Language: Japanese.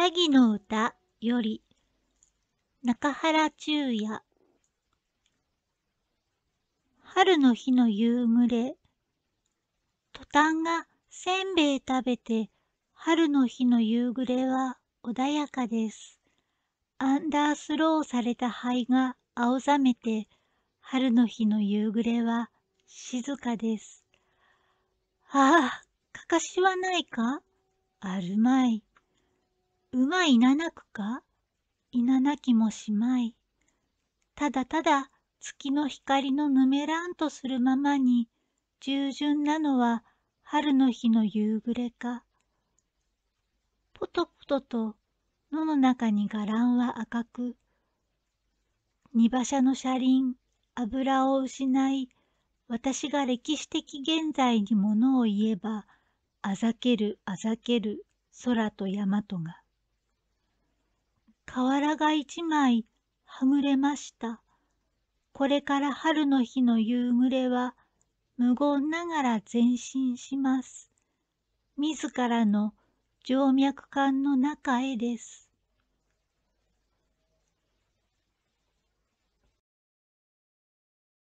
ヤギの歌より中原中也春の日の夕暮れトタンがせんべい食べて春の日の夕暮れは穏やかですアンダースローされた灰が青ざめて春の日の夕暮れは静かですああかかしはないかあるまい馬いななくかいななきもしまい。ただただ月の光のぬめらんとするままに、従順なのは春の日の夕暮れか。ポトポトと野の中に伽藍は赤く、荷馬車の車輪、油を失い、私が歴史的現在にものを言えば、あざけるあざける空と山とが。瓦が一枚はぐれました。これから春の日の夕暮れは無言ながら前進します。自らの静脈管の中へです。